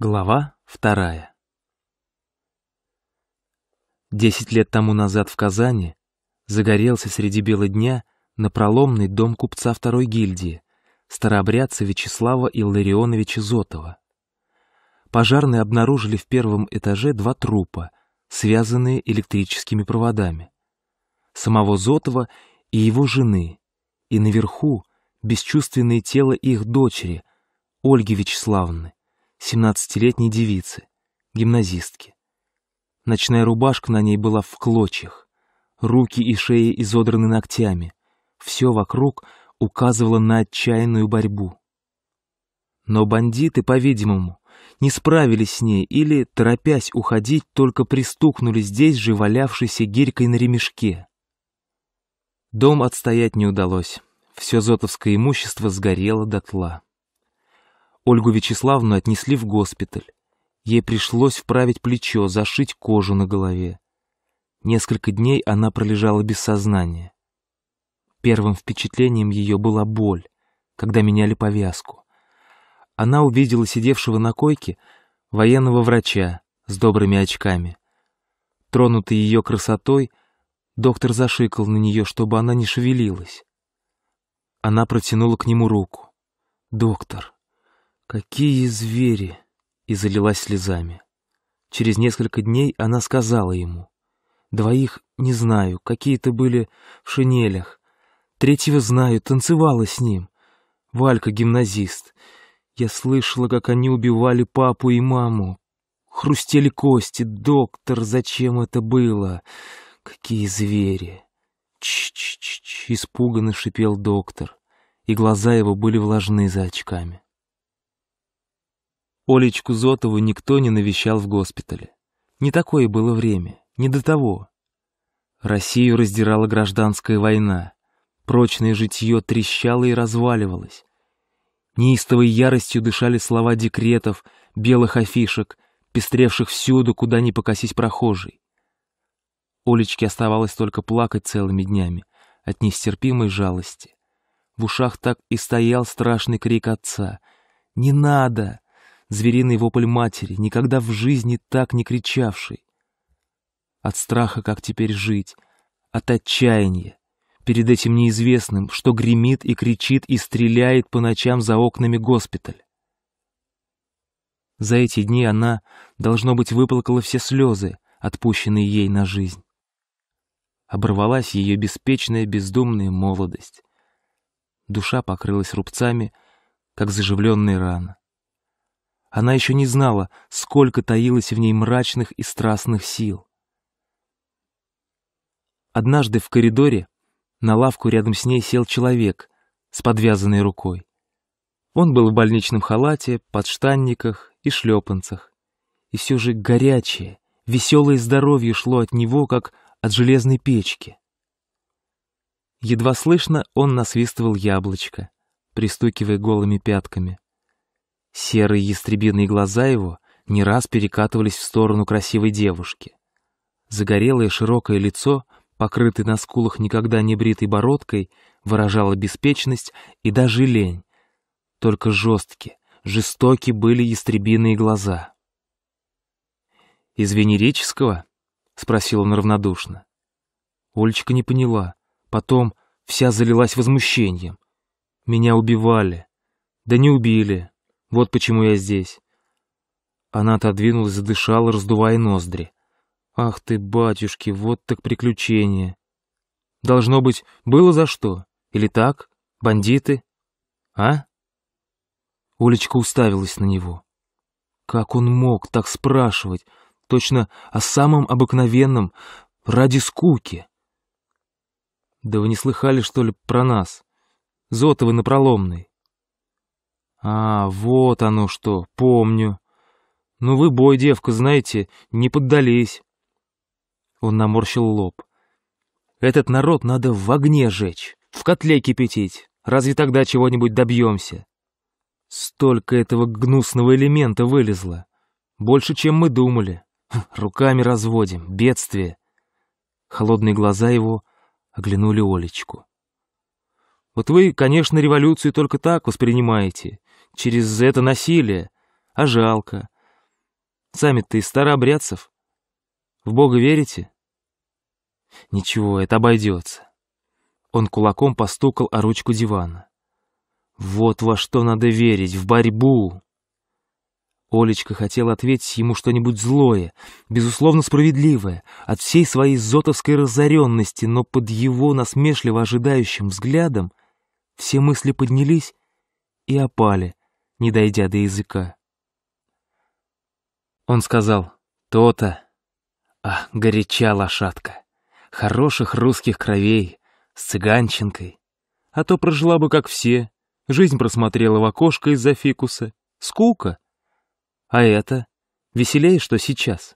Глава вторая Десять лет тому назад в Казани загорелся среди бела дня напроломный дом купца второй гильдии, старообрядца Вячеслава Илларионовича Зотова. Пожарные обнаружили в первом этаже два трупа, связанные электрическими проводами. Самого Зотова и его жены, и наверху бесчувственное тело их дочери, Ольги Вячеславовны семнадцатилетней девицы, гимназистки. Ночная рубашка на ней была в клочьях, руки и шеи изодраны ногтями. Все вокруг указывало на отчаянную борьбу. Но бандиты, по-видимому, не справились с ней или, торопясь уходить, только пристукнули здесь же валявшейся гирькой на ремешке. Дом отстоять не удалось. Все зотовское имущество сгорело дотла. Ольгу Вячеславовну отнесли в госпиталь. Ей пришлось вправить плечо, зашить кожу на голове. Несколько дней она пролежала без сознания. Первым впечатлением ее была боль, когда меняли повязку. Она увидела сидевшего на койке военного врача с добрыми очками. Тронутый ее красотой, доктор зашикал на нее, чтобы она не шевелилась. Она протянула к нему руку. «Доктор», «Какие звери!» и залилась слезами. Через несколько дней она сказала ему. «Двоих не знаю, какие-то были в шинелях. Третьего знаю, танцевала с ним. Валька гимназист. Я слышала, как они убивали папу и маму. Хрустели кости. Доктор, зачем это было? Какие звери!» «Ч-ч-ч-ч!» — испуганно шипел доктор, и глаза его были влажны за очками. Олечку Зотову никто не навещал в госпитале. Не такое было время, не до того. Россию раздирала гражданская война. Прочное житье трещало и разваливалось. Неистовой яростью дышали слова декретов, белых афишек, пестревших всюду, куда ни покосись прохожий. Олечке оставалось только плакать целыми днями от нестерпимой жалости. В ушах так и стоял страшный крик отца. «Не надо! звериный вопль матери, никогда в жизни так не кричавшей. От страха, как теперь жить, от отчаяния, перед этим неизвестным, что гремит и кричит и стреляет по ночам за окнами госпиталь. За эти дни она, должно быть, выплакала все слезы, отпущенные ей на жизнь. Оборвалась ее беспечная бездумная молодость. Душа покрылась рубцами, как заживленная рана. Она еще не знала, сколько таилось в ней мрачных и страстных сил. Однажды в коридоре на лавку рядом с ней сел человек с подвязанной рукой. Он был в больничном халате, подштанниках и шлепанцах. И все же горячее, веселое здоровье шло от него, как от железной печки. Едва слышно он насвистывал яблочко, пристукивая голыми пятками. Серые ястребиные глаза его не раз перекатывались в сторону красивой девушки. Загорелое широкое лицо, покрытое на скулах никогда не бритой бородкой, выражало беспечность и даже лень. Только жесткие, жестоки были ястребиные глаза. «Из венерического?» — спросил он равнодушно. Олечка не поняла. Потом вся залилась возмущением. «Меня убивали. Да не убили. Вот почему я здесь». Она отодвинулась, задышала, раздувая ноздри. «Ах ты, батюшки, вот так приключение!» «Должно быть, было за что? Или так? Бандиты? А?» Олечка уставилась на него. Как он мог так спрашивать? Точно о самом обыкновенном, ради скуки. «Да вы не слыхали, что ли, про нас? Зотовы на проломной. А, вот оно что, помню. Ну вы бой, девка, знаете, не поддались. Он наморщил лоб. Этот народ надо в огне жечь, в котле кипятить. Разве тогда чего-нибудь добьемся? Столько этого гнусного элемента вылезло. Больше, чем мы думали. Хм, руками разводим, бедствие. Холодные глаза его оглянули Олечку. Вот вы, конечно, революцию только так воспринимаете через это насилие, а жалко. Сами-то из старообрядцев. В Бога верите? Ничего, это обойдется. Он кулаком постукал о ручку дивана. Вот во что надо верить, в борьбу. Олечка хотела ответить ему что-нибудь злое, безусловно справедливое, от всей своей зотовской разоренности, но под его насмешливо ожидающим взглядом все мысли поднялись и опали, не дойдя до языка. Он сказал «То-то». А, горяча лошадка. Хороших русских кровей, с цыганчинкой, А то прожила бы, как все. Жизнь просмотрела в окошко из-за фикуса. Скука. А это? Веселее, что сейчас?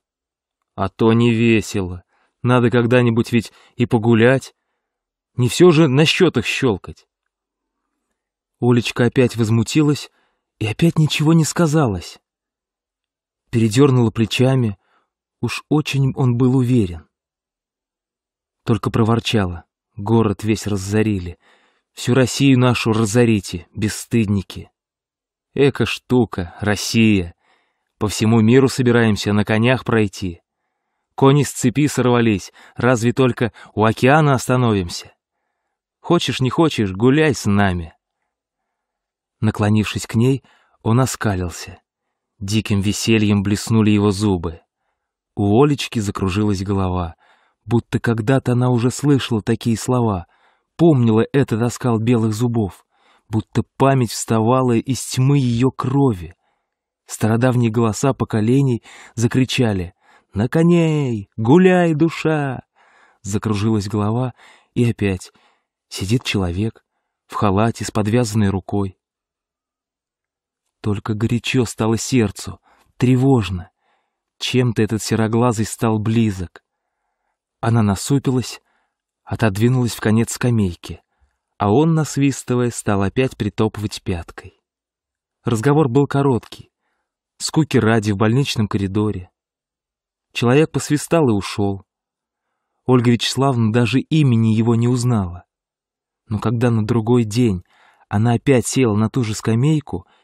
А то не весело. Надо когда-нибудь ведь и погулять. Не все же на счетах щелкать. Олечка опять возмутилась, и опять ничего не сказалось. Передернула плечами, уж очень он был уверен. Только проворчала. Город весь разорили. Всю Россию нашу разорите, бесстыдники. Эка штука, Россия. По всему миру собираемся на конях пройти. Кони с цепи сорвались, разве только у океана остановимся. Хочешь, не хочешь, гуляй с нами. Наклонившись к ней, он оскалился. Диким весельем блеснули его зубы. У Олечки закружилась голова, будто когда-то она уже слышала такие слова, помнила этот оскал белых зубов, будто память вставала из тьмы ее крови. Стародавние голоса поколений закричали «На коней! Гуляй, душа!» Закружилась голова, и опять сидит человек в халате с подвязанной рукой, только горячо стало сердцу, тревожно. Чем-то этот сероглазый стал близок. Она насупилась, отодвинулась в конец скамейки, а он, насвистывая, стал опять притопывать пяткой. Разговор был короткий. Скуки ради в больничном коридоре. Человек посвистал и ушел. Ольга Вячеславовна даже имени его не узнала. Но когда на другой день она опять села на ту же скамейку —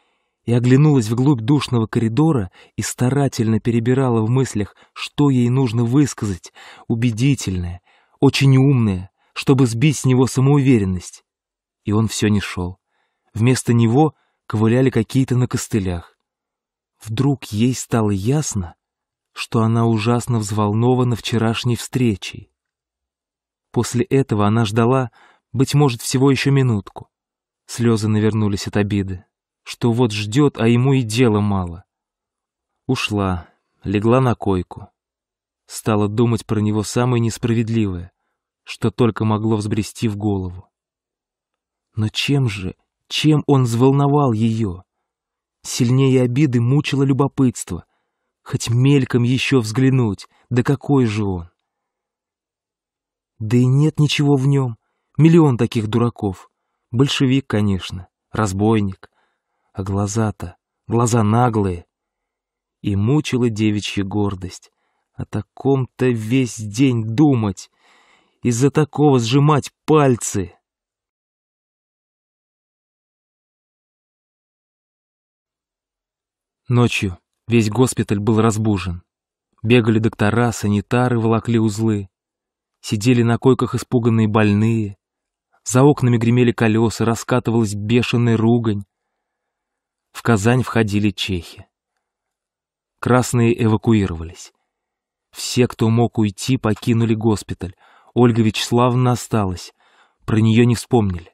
и оглянулась вглубь душного коридора и старательно перебирала в мыслях, что ей нужно высказать, убедительное, очень умное, чтобы сбить с него самоуверенность. И он все не шел. Вместо него ковыляли какие-то на костылях. Вдруг ей стало ясно, что она ужасно взволнована вчерашней встречей. После этого она ждала, быть может, всего еще минутку. Слезы навернулись от обиды что вот ждет, а ему и дела мало. Ушла, легла на койку. Стала думать про него самое несправедливое, что только могло взбрести в голову. Но чем же, чем он взволновал ее? Сильнее обиды мучило любопытство. Хоть мельком еще взглянуть, да какой же он? Да и нет ничего в нем. Миллион таких дураков. Большевик, конечно, разбойник, а глаза-то, глаза наглые. И мучила девичья гордость. О таком-то весь день думать. Из-за такого сжимать пальцы. Ночью весь госпиталь был разбужен. Бегали доктора, санитары волокли узлы. Сидели на койках испуганные больные. За окнами гремели колеса, раскатывалась бешеная ругань. В Казань входили чехи. Красные эвакуировались. Все, кто мог уйти, покинули госпиталь. Ольга Вячеславовна осталась. Про нее не вспомнили.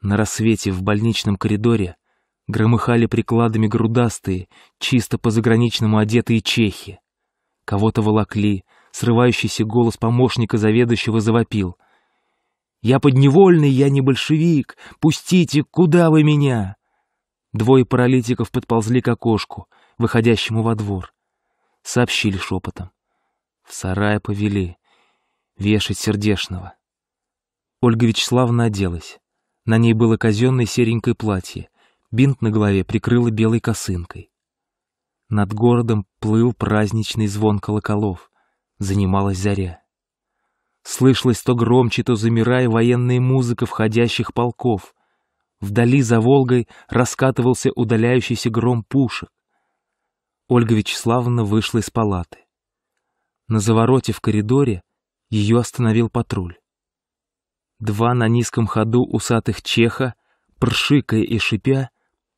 На рассвете в больничном коридоре громыхали прикладами грудастые, чисто по-заграничному одетые чехи. Кого-то волокли, срывающийся голос помощника заведующего завопил. «Я подневольный, я не большевик! Пустите, куда вы меня?» Двое паралитиков подползли к окошку, выходящему во двор. Сообщили шепотом. В сарае повели. Вешать сердешного. Ольга Вячеславовна оделась. На ней было казенное серенькое платье. Бинт на голове прикрыла белой косынкой. Над городом плыл праздничный звон колоколов. Занималась заря. Слышалось то громче, то замирая военная музыка входящих полков. Вдали за Волгой раскатывался удаляющийся гром пушек. Ольга Вячеславовна вышла из палаты. На завороте в коридоре ее остановил патруль. Два на низком ходу усатых чеха, пршикая и шипя,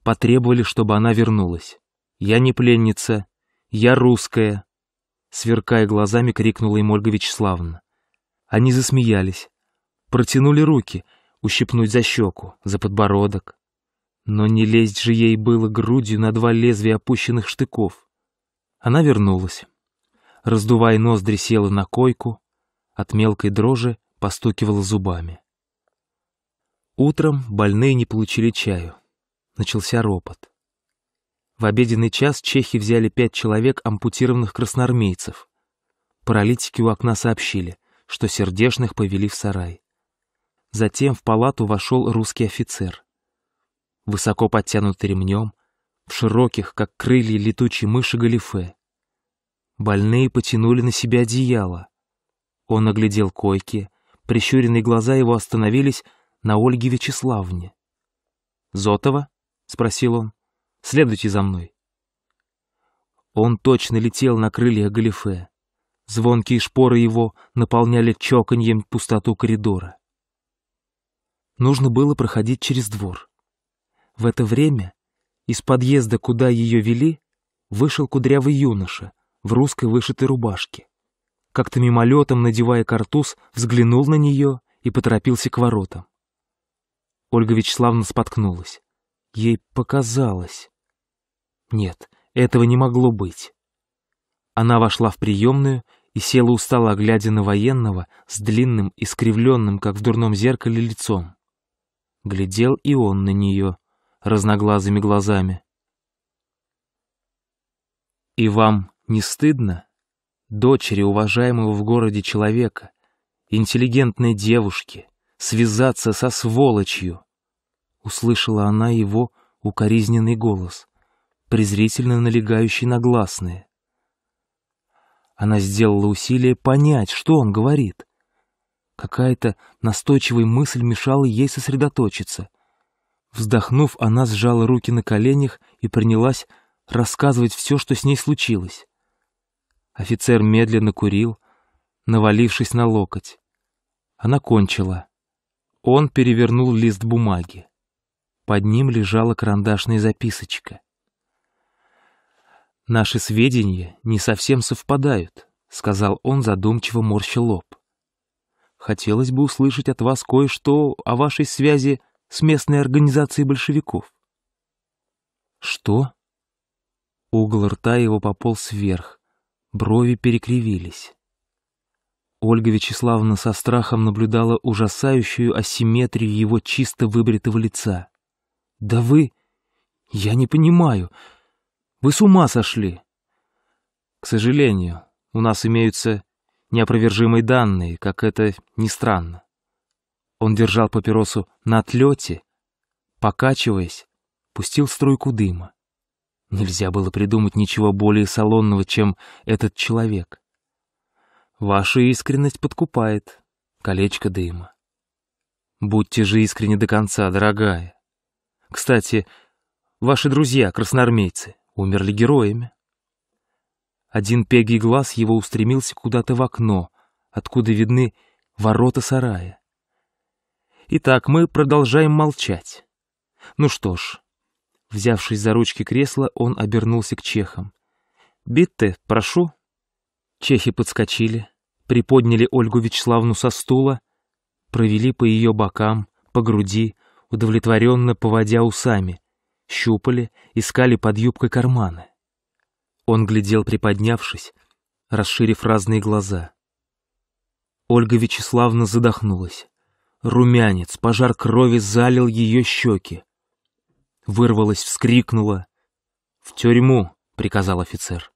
потребовали, чтобы она вернулась. «Я не пленница, я русская», — сверкая глазами, крикнула им Ольга Вячеславовна. Они засмеялись, протянули руки — ущипнуть за щеку, за подбородок. Но не лезть же ей было грудью на два лезвия опущенных штыков. Она вернулась. Раздувая ноздри, села на койку, от мелкой дрожи постукивала зубами. Утром больные не получили чаю. Начался ропот. В обеденный час чехи взяли пять человек ампутированных красноармейцев. Паралитики у окна сообщили, что сердешных повели в сарай. Затем в палату вошел русский офицер. Высоко подтянутый ремнем, в широких, как крылья летучей мыши, галифе. Больные потянули на себя одеяло. Он оглядел койки, прищуренные глаза его остановились на Ольге Вячеславовне. «Зотова?» — спросил он. «Следуйте за мной». Он точно летел на крыльях галифе. Звонкие шпоры его наполняли чоканьем пустоту коридора нужно было проходить через двор. В это время из подъезда, куда ее вели, вышел кудрявый юноша в русской вышитой рубашке. Как-то мимолетом, надевая картуз, взглянул на нее и поторопился к воротам. Ольга Вячеславовна споткнулась. Ей показалось. Нет, этого не могло быть. Она вошла в приемную и села устало, глядя на военного с длинным, искривленным, как в дурном зеркале, лицом глядел и он на нее разноглазыми глазами. «И вам не стыдно, дочери уважаемого в городе человека, интеллигентной девушки, связаться со сволочью?» Услышала она его укоризненный голос, презрительно налегающий на гласные. Она сделала усилие понять, что он говорит. Какая-то настойчивая мысль мешала ей сосредоточиться. Вздохнув, она сжала руки на коленях и принялась рассказывать все, что с ней случилось. Офицер медленно курил, навалившись на локоть. Она кончила. Он перевернул лист бумаги. Под ним лежала карандашная записочка. «Наши сведения не совсем совпадают», — сказал он, задумчиво морща лоб хотелось бы услышать от вас кое-что о вашей связи с местной организацией большевиков». «Что?» Угол рта его пополз вверх, брови перекривились. Ольга Вячеславовна со страхом наблюдала ужасающую асимметрию его чисто выбритого лица. «Да вы... Я не понимаю. Вы с ума сошли!» «К сожалению, у нас имеются неопровержимые данные, как это ни странно. Он держал папиросу на отлете, покачиваясь, пустил струйку дыма. Нельзя было придумать ничего более салонного, чем этот человек. Ваша искренность подкупает. Колечко дыма. Будьте же искренни до конца, дорогая. Кстати, ваши друзья, красноармейцы, умерли героями. Один пегий глаз его устремился куда-то в окно, откуда видны ворота сарая. Итак, мы продолжаем молчать. Ну что ж, взявшись за ручки кресла, он обернулся к чехам. «Битте, прошу». Чехи подскочили, приподняли Ольгу Вячеславну со стула, провели по ее бокам, по груди, удовлетворенно поводя усами, щупали, искали под юбкой карманы. Он глядел, приподнявшись, расширив разные глаза. Ольга Вячеславна задохнулась. Румянец, пожар крови залил ее щеки. Вырвалась, вскрикнула. «В тюрьму!» — приказал офицер.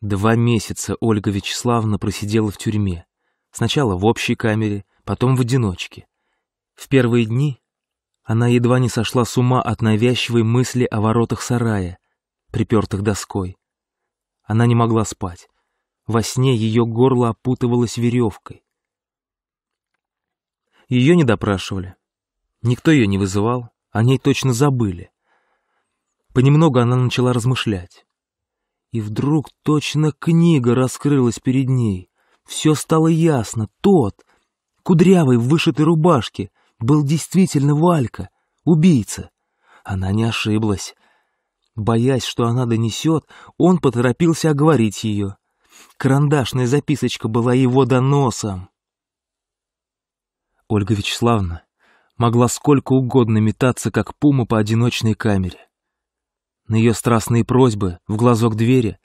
Два месяца Ольга Вячеславна просидела в тюрьме. Сначала в общей камере, потом в одиночке. В первые дни она едва не сошла с ума от навязчивой мысли о воротах сарая, припертых доской. Она не могла спать. Во сне ее горло опутывалось веревкой. Ее не допрашивали. Никто ее не вызывал, о ней точно забыли. Понемногу она начала размышлять. И вдруг точно книга раскрылась перед ней. Все стало ясно. Тот, кудрявый в вышитой рубашке, был действительно Валька, убийца. Она не ошиблась. Боясь, что она донесет, он поторопился оговорить ее. Карандашная записочка была его доносом. Ольга Вячеславовна могла сколько угодно метаться, как пума по одиночной камере. На ее страстные просьбы в глазок двери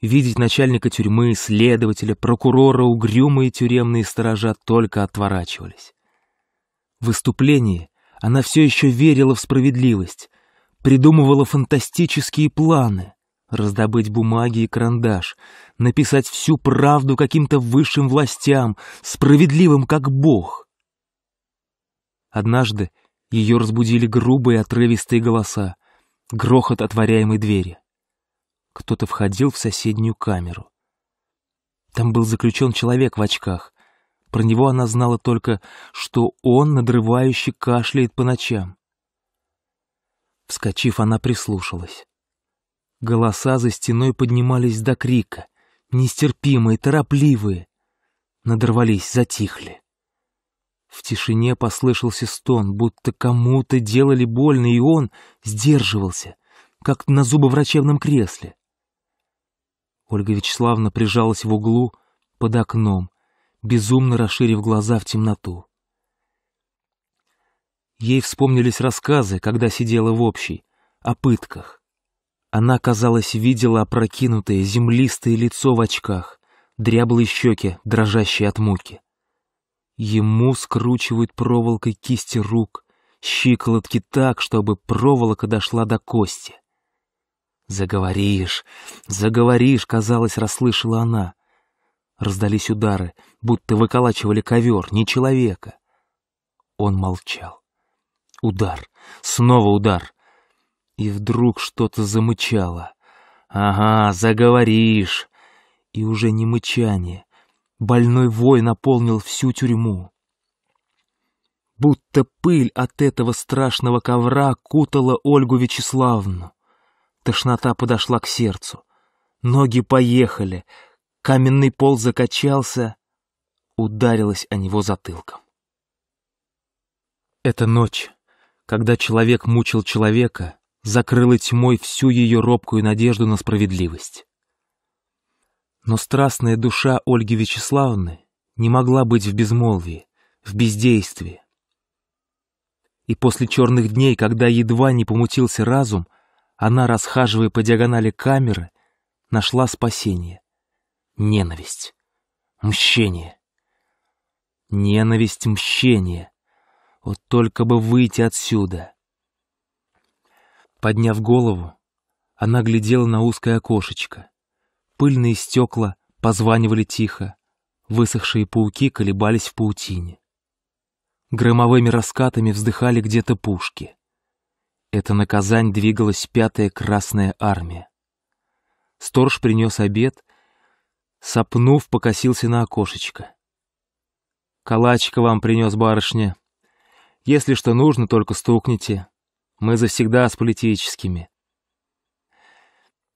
видеть начальника тюрьмы, следователя, прокурора, угрюмые тюремные сторожа только отворачивались выступлении она все еще верила в справедливость, придумывала фантастические планы — раздобыть бумаги и карандаш, написать всю правду каким-то высшим властям, справедливым как Бог. Однажды ее разбудили грубые отрывистые голоса, грохот отворяемой двери. Кто-то входил в соседнюю камеру. Там был заключен человек в очках. Про него она знала только, что он надрывающе кашляет по ночам. Вскочив, она прислушалась. Голоса за стеной поднимались до крика, нестерпимые, торопливые. Надорвались, затихли. В тишине послышался стон, будто кому-то делали больно, и он сдерживался, как на зубоврачебном кресле. Ольга Вячеславовна прижалась в углу под окном, безумно расширив глаза в темноту. Ей вспомнились рассказы, когда сидела в общей, о пытках. Она, казалось, видела опрокинутое землистое лицо в очках, дряблые щеки, дрожащие от муки. Ему скручивают проволокой кисти рук, щиколотки так, чтобы проволока дошла до кости. «Заговоришь, заговоришь», — казалось, расслышала она. Раздались удары, будто выколачивали ковер, не человека. Он молчал. Удар, снова удар. И вдруг что-то замычало. «Ага, заговоришь!» И уже не мычание. Больной вой наполнил всю тюрьму. Будто пыль от этого страшного ковра кутала Ольгу Вячеславовну. Тошнота подошла к сердцу. Ноги поехали, Каменный пол закачался, ударилась о него затылком. Эта ночь, когда человек мучил человека, закрыла тьмой всю ее робкую надежду на справедливость. Но страстная душа Ольги Вячеславовны не могла быть в безмолвии, в бездействии. И после черных дней, когда едва не помутился разум, она, расхаживая по диагонали камеры, нашла спасение. Ненависть. Мщение. Ненависть, мщение. Вот только бы выйти отсюда. Подняв голову, она глядела на узкое окошечко. Пыльные стекла позванивали тихо. Высохшие пауки колебались в паутине. Громовыми раскатами вздыхали где-то пушки. Это на Казань двигалась пятая Красная Армия. Сторж принес обед Сопнув, покосился на окошечко. «Калачика вам принес барышня. Если что нужно, только стукните. Мы завсегда с политическими».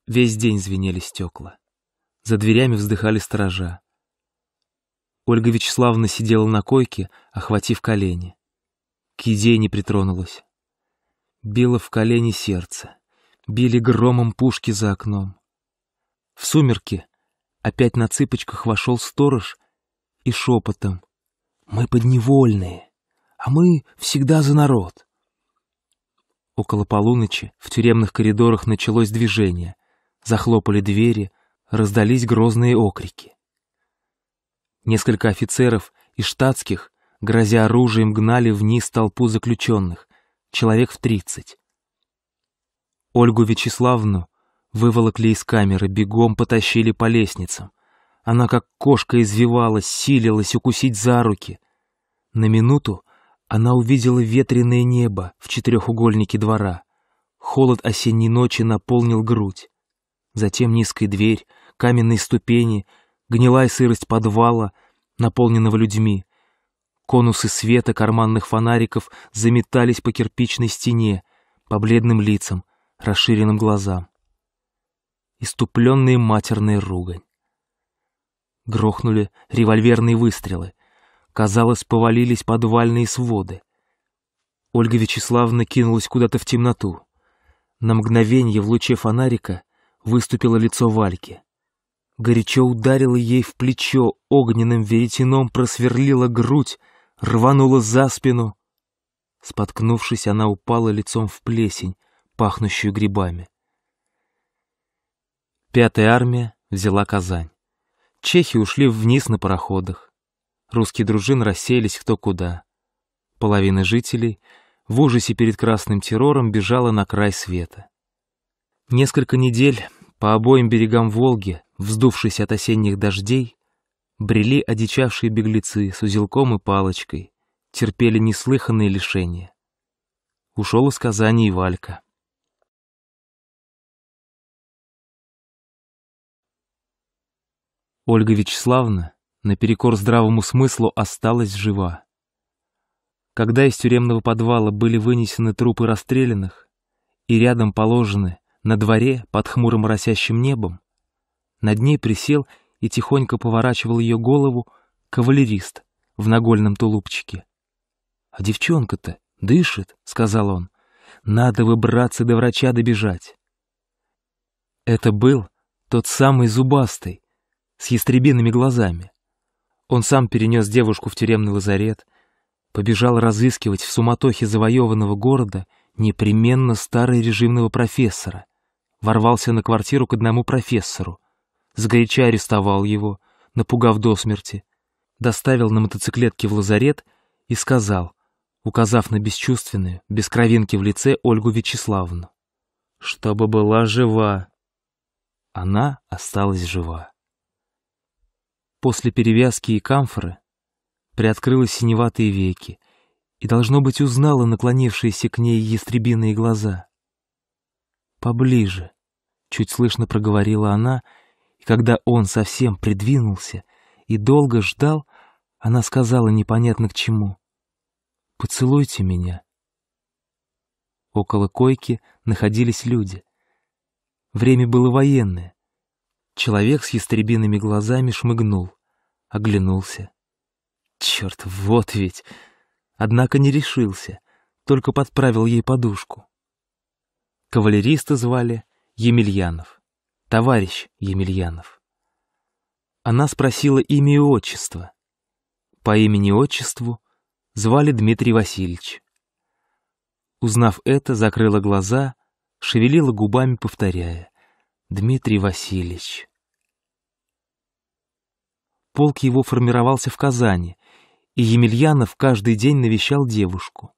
Весь день звенели стекла. За дверями вздыхали сторожа. Ольга Вячеславовна сидела на койке, охватив колени. К еде не притронулась. Било в колени сердце. Били громом пушки за окном. В сумерки Опять на цыпочках вошел сторож и шепотом. «Мы подневольные, а мы всегда за народ». Около полуночи в тюремных коридорах началось движение. Захлопали двери, раздались грозные окрики. Несколько офицеров и штатских, грозя оружием, гнали вниз толпу заключенных, человек в тридцать. Ольгу Вячеславовну Выволокли из камеры, бегом потащили по лестницам. Она как кошка извивалась, силилась укусить за руки. На минуту она увидела ветреное небо в четырехугольнике двора. Холод осенней ночи наполнил грудь. Затем низкая дверь, каменные ступени, гнилая сырость подвала, наполненного людьми. Конусы света карманных фонариков заметались по кирпичной стене, по бледным лицам, расширенным глазам иступленные матерные ругань. Грохнули револьверные выстрелы. Казалось, повалились подвальные своды. Ольга Вячеславовна кинулась куда-то в темноту. На мгновение в луче фонарика выступило лицо Вальки. Горячо ударила ей в плечо, огненным веретеном просверлила грудь, рванула за спину. Споткнувшись, она упала лицом в плесень, пахнущую грибами. Пятая армия взяла Казань. Чехи ушли вниз на пароходах. Русские дружины рассеялись кто куда. Половина жителей в ужасе перед красным террором бежала на край света. Несколько недель по обоим берегам Волги, вздувшись от осенних дождей, брели одичавшие беглецы с узелком и палочкой, терпели неслыханные лишения. Ушел из Казани и Валька. Ольга Вячеславовна, наперекор здравому смыслу, осталась жива. Когда из тюремного подвала были вынесены трупы расстрелянных и рядом положены на дворе под хмурым росящим небом, над ней присел и тихонько поворачивал ее голову кавалерист в нагольном тулупчике. «А девчонка-то дышит», — сказал он. «Надо выбраться до врача добежать». Это был тот самый зубастый, с ястребиными глазами. Он сам перенес девушку в тюремный лазарет, побежал разыскивать в суматохе завоеванного города непременно старый режимного профессора, ворвался на квартиру к одному профессору, сгоряча арестовал его, напугав до смерти, доставил на мотоциклетке в лазарет и сказал, указав на бесчувственную, без кровинки в лице Ольгу Вячеславовну, «Чтобы была жива». Она осталась жива. После перевязки и камфоры приоткрыла синеватые веки и, должно быть, узнала наклонившиеся к ней ястребиные глаза. «Поближе», — чуть слышно проговорила она, и когда он совсем придвинулся и долго ждал, она сказала непонятно к чему. «Поцелуйте меня». Около койки находились люди. Время было военное. Человек с ястребиными глазами шмыгнул, оглянулся. Черт, вот ведь! Однако не решился, только подправил ей подушку. Кавалериста звали Емельянов, товарищ Емельянов. Она спросила имя и отчество. По имени и отчеству звали Дмитрий Васильевич. Узнав это, закрыла глаза, шевелила губами, повторяя «Дмитрий Васильевич» полк его формировался в Казани, и Емельянов каждый день навещал девушку.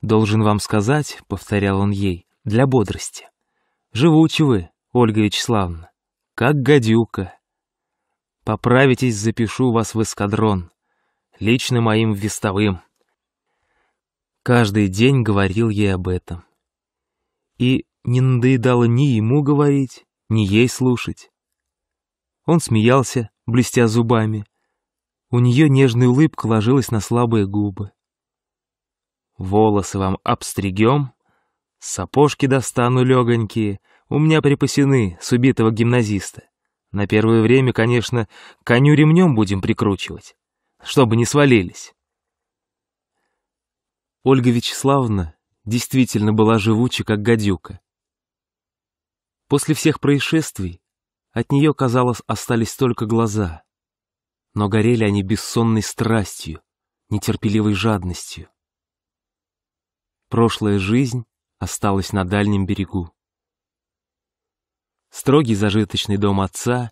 «Должен вам сказать», — повторял он ей, — «для бодрости». «Живучи вы, Ольга Вячеславовна, как гадюка». «Поправитесь, запишу вас в эскадрон, лично моим вестовым». Каждый день говорил ей об этом. И не надоедало ни ему говорить, ни ей слушать. Он смеялся, блестя зубами. У нее нежная улыбка ложилась на слабые губы. «Волосы вам обстригем, сапожки достану легонькие, у меня припасены с убитого гимназиста. На первое время, конечно, коню ремнем будем прикручивать, чтобы не свалились». Ольга Вячеславовна действительно была живуча, как гадюка. После всех происшествий от нее, казалось, остались только глаза. Но горели они бессонной страстью, нетерпеливой жадностью. Прошлая жизнь осталась на дальнем берегу. Строгий зажиточный дом отца,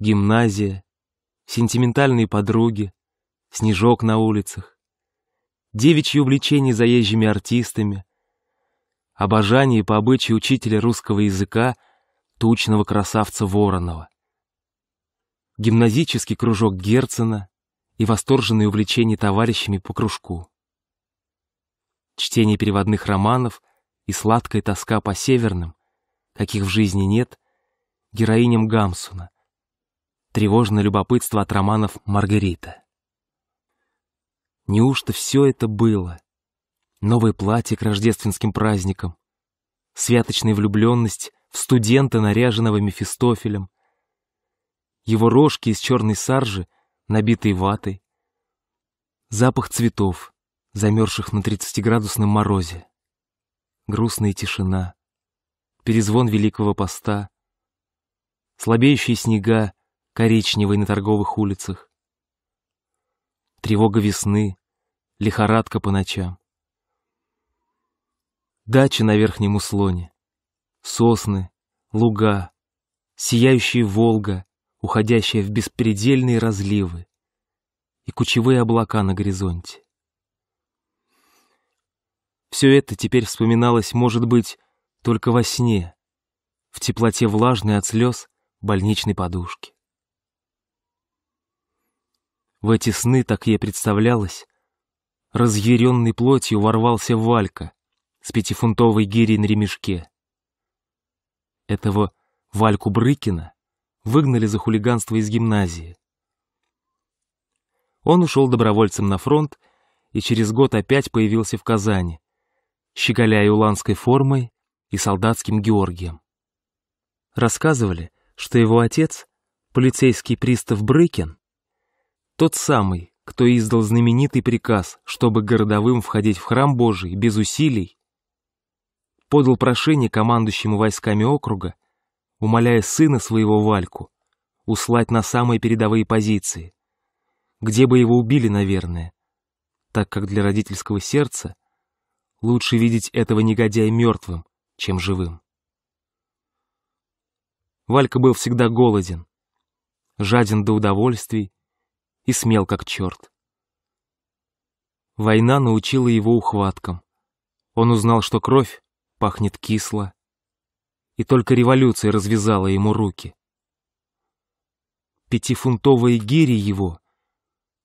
гимназия, сентиментальные подруги, снежок на улицах, девичьи увлечения заезжими артистами, обожание по обычаю учителя русского языка — тучного красавца Воронова, гимназический кружок Герцена и восторженные увлечения товарищами по кружку. Чтение переводных романов и сладкая тоска по северным, каких в жизни нет, героиням Гамсуна. Тревожное любопытство от романов Маргарита. Неужто все это было? Новое платье к рождественским праздникам, святочная влюбленность студента, наряженного Мефистофелем, его рожки из черной саржи, набитые ватой, запах цветов, замерзших на 30-градусном морозе, грустная тишина, перезвон Великого Поста, слабеющие снега, коричневые на торговых улицах, тревога весны, лихорадка по ночам. Дача на Верхнем Услоне, сосны, луга, сияющая Волга, уходящая в беспредельные разливы и кучевые облака на горизонте. Все это теперь вспоминалось, может быть, только во сне, в теплоте влажной от слез больничной подушки. В эти сны, так ей представлялось, разъяренной плотью ворвался Валька с пятифунтовой гирей на ремешке этого Вальку Брыкина, выгнали за хулиганство из гимназии. Он ушел добровольцем на фронт и через год опять появился в Казани, щеголяя уланской формой и солдатским Георгием. Рассказывали, что его отец, полицейский пристав Брыкин, тот самый, кто издал знаменитый приказ, чтобы городовым входить в храм Божий без усилий подал прошение командующему войсками округа, умоляя сына своего Вальку услать на самые передовые позиции, где бы его убили, наверное, так как для родительского сердца лучше видеть этого негодяя мертвым, чем живым. Валька был всегда голоден, жаден до удовольствий и смел как черт. Война научила его ухваткам. Он узнал, что кровь пахнет кисло. И только революция развязала ему руки. Пятифунтовые гири его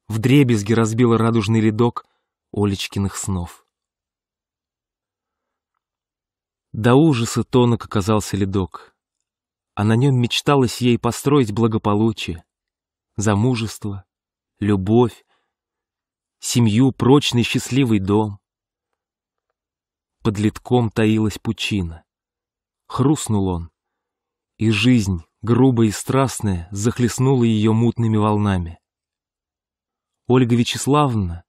в вдребезги разбила радужный рядок Олечкиных снов. До ужаса тонок оказался ледок, а на нем мечталось ей построить благополучие, замужество, любовь, семью, прочный счастливый дом под литком таилась пучина. Хрустнул он, и жизнь, грубая и страстная, захлестнула ее мутными волнами. Ольга Вячеславовна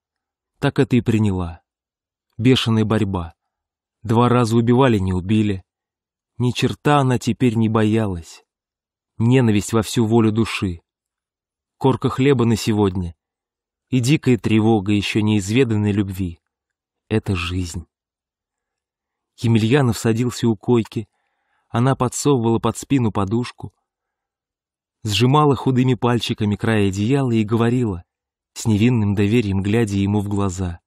так это и приняла. Бешеная борьба. Два раза убивали, не убили. Ни черта она теперь не боялась. Ненависть во всю волю души. Корка хлеба на сегодня. И дикая тревога еще неизведанной любви. Это жизнь. Емельянов садился у койки. Она подсовывала под спину подушку. Сжимала худыми пальчиками край одеяла и говорила, с невинным доверием глядя ему в глаза.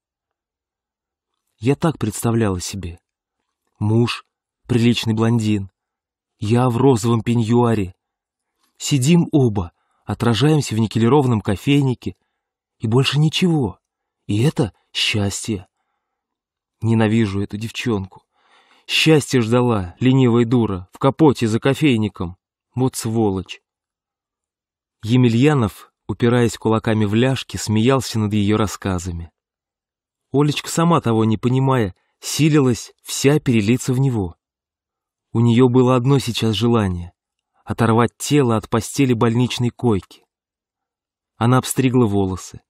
Я так представляла себе. Муж, приличный блондин. Я в розовом пеньюаре. Сидим оба, отражаемся в никелированном кофейнике. И больше ничего. И это счастье. Ненавижу эту девчонку. Счастье ждала, ленивая дура, в капоте за кофейником. Вот сволочь. Емельянов, упираясь кулаками в ляжки, смеялся над ее рассказами. Олечка, сама того не понимая, силилась вся перелиться в него. У нее было одно сейчас желание — оторвать тело от постели больничной койки. Она обстригла волосы.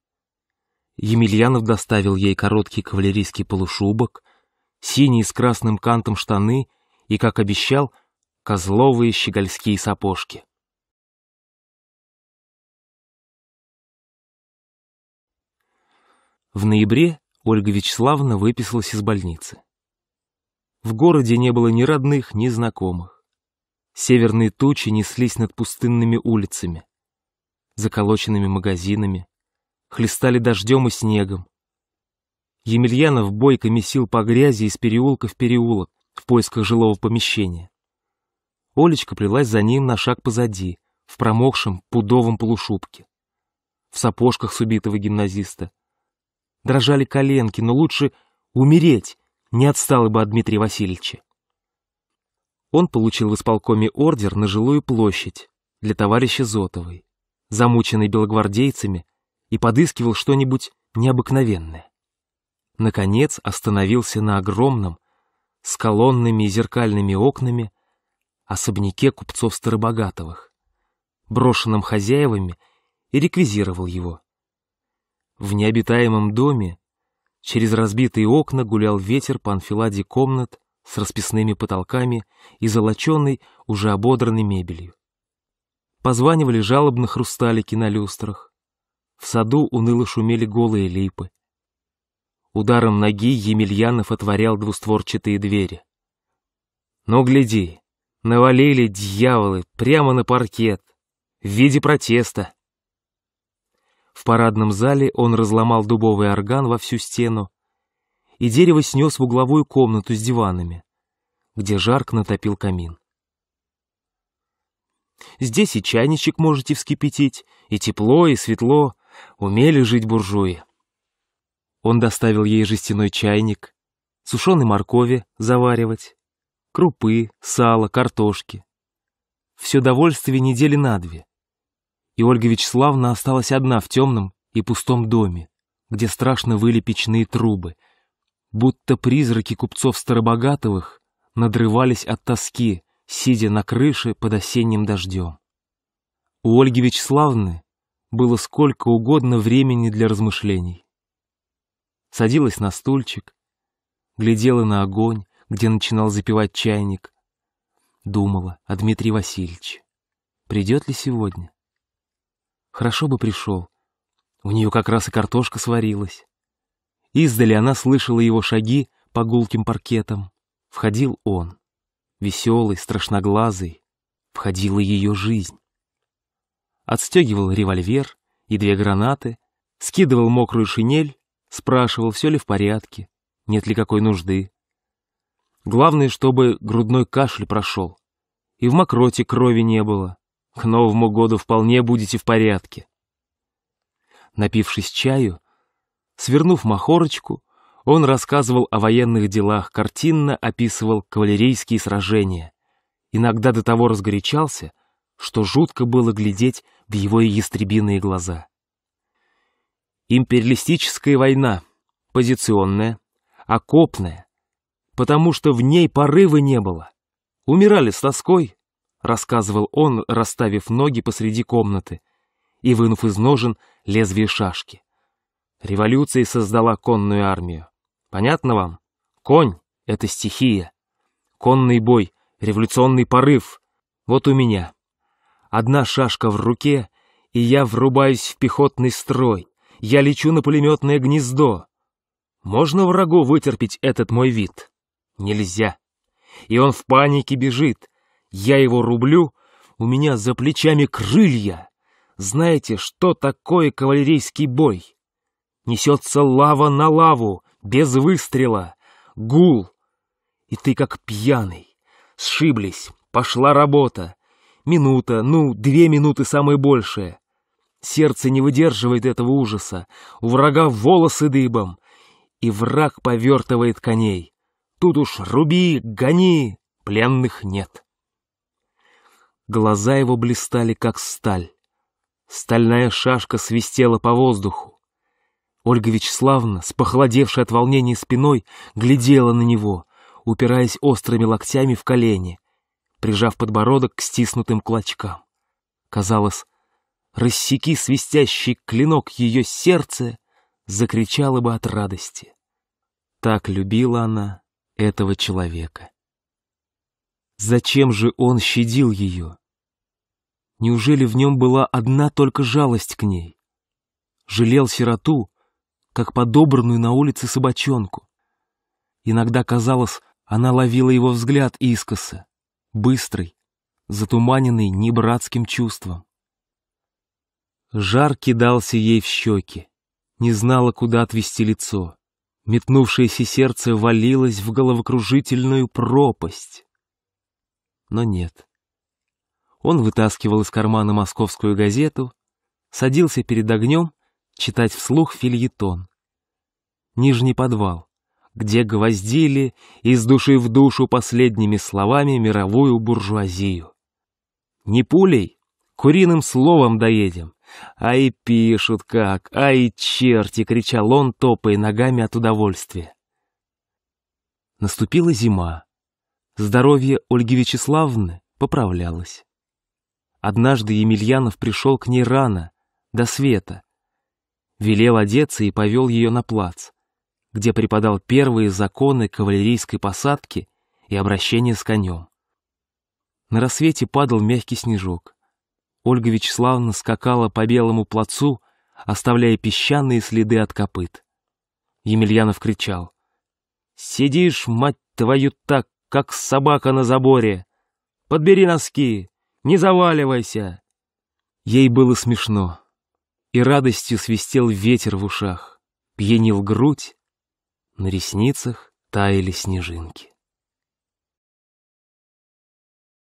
Емельянов доставил ей короткий кавалерийский полушубок — синие с красным кантом штаны и, как обещал, козловые щегольские сапожки. В ноябре Ольга Вячеславовна выписалась из больницы. В городе не было ни родных, ни знакомых. Северные тучи неслись над пустынными улицами, заколоченными магазинами, хлестали дождем и снегом, Емельянов бойко месил по грязи из переулка в переулок в поисках жилого помещения. Олечка плелась за ним на шаг позади, в промокшем пудовом полушубке. В сапожках с убитого гимназиста. Дрожали коленки, но лучше умереть, не отстало бы от Дмитрия Васильевича. Он получил в исполкоме ордер на жилую площадь для товарища Зотовой, замученной белогвардейцами, и подыскивал что-нибудь необыкновенное наконец остановился на огромном, с колоннами и зеркальными окнами, особняке купцов Старобогатовых, брошенном хозяевами, и реквизировал его. В необитаемом доме через разбитые окна гулял ветер по анфиладе комнат с расписными потолками и золоченной, уже ободранной мебелью. Позванивали жалобно хрусталики на люстрах. В саду уныло шумели голые липы. Ударом ноги Емельянов отворял двустворчатые двери. Но «Ну, гляди, навалили дьяволы прямо на паркет, в виде протеста». В парадном зале он разломал дубовый орган во всю стену, и дерево снес в угловую комнату с диванами, где жарко натопил камин. Здесь и чайничек можете вскипятить, и тепло, и светло. Умели жить буржуи. Он доставил ей жестяной чайник, сушеной моркови заваривать, крупы, сало, картошки. Все довольствие недели на две. И Ольга Вячеславна осталась одна в темном и пустом доме, где страшно выли печные трубы, будто призраки купцов Старобогатовых надрывались от тоски, сидя на крыше под осенним дождем. У Ольги Вячеславны было сколько угодно времени для размышлений садилась на стульчик, глядела на огонь, где начинал запивать чайник. Думала о Дмитрии Васильевиче. Придет ли сегодня? Хорошо бы пришел. У нее как раз и картошка сварилась. Издали она слышала его шаги по гулким паркетам. Входил он. Веселый, страшноглазый. Входила ее жизнь. Отстегивал револьвер и две гранаты, скидывал мокрую шинель, спрашивал, все ли в порядке, нет ли какой нужды. Главное, чтобы грудной кашель прошел. И в мокроте крови не было. К Новому году вполне будете в порядке. Напившись чаю, свернув махорочку, он рассказывал о военных делах, картинно описывал кавалерийские сражения. Иногда до того разгорячался, что жутко было глядеть в его ястребиные глаза. Империалистическая война, позиционная, окопная, потому что в ней порыва не было. Умирали с тоской, рассказывал он, расставив ноги посреди комнаты и вынув из ножен лезвие шашки. Революция создала конную армию. Понятно вам? Конь — это стихия. Конный бой, революционный порыв. Вот у меня. Одна шашка в руке, и я врубаюсь в пехотный строй. Я лечу на пулеметное гнездо. Можно врагу вытерпеть этот мой вид? Нельзя. И он в панике бежит. Я его рублю, у меня за плечами крылья. Знаете, что такое кавалерийский бой? Несется лава на лаву, без выстрела, гул. И ты как пьяный. Сшиблись, пошла работа. Минута, ну, две минуты самое большее. Сердце не выдерживает этого ужаса. У врага волосы дыбом. И враг повертывает коней. Тут уж руби, гони, пленных нет. Глаза его блистали, как сталь. Стальная шашка свистела по воздуху. Ольга Вячеславна, похолодевшей от волнения спиной, глядела на него, упираясь острыми локтями в колени, прижав подбородок к стиснутым клочкам. Казалось, рассеки свистящий клинок ее сердце, закричала бы от радости. Так любила она этого человека. Зачем же он щадил ее? Неужели в нем была одна только жалость к ней? Жалел сироту, как подобранную на улице собачонку. Иногда казалось, она ловила его взгляд искоса, быстрый, затуманенный небратским чувством. Жар кидался ей в щеки. Не знала, куда отвести лицо. Метнувшееся сердце валилось в головокружительную пропасть. Но нет. Он вытаскивал из кармана московскую газету, садился перед огнем читать вслух фильетон. Нижний подвал, где гвоздили из души в душу последними словами мировую буржуазию. «Не пулей, куриным словом доедем!» «Ай, пишут как! Ай, черти!» — кричал он, топая ногами от удовольствия. Наступила зима. Здоровье Ольги Вячеславовны поправлялось. Однажды Емельянов пришел к ней рано, до света. Велел одеться и повел ее на плац, где преподал первые законы кавалерийской посадки и обращения с конем. На рассвете падал мягкий снежок. Ольга Вячеславовна скакала по белому плацу, оставляя песчаные следы от копыт. Емельянов кричал. «Сидишь, мать твою, так, как собака на заборе! Подбери носки! Не заваливайся!» Ей было смешно, и радостью свистел ветер в ушах, пьянил грудь, на ресницах таяли снежинки.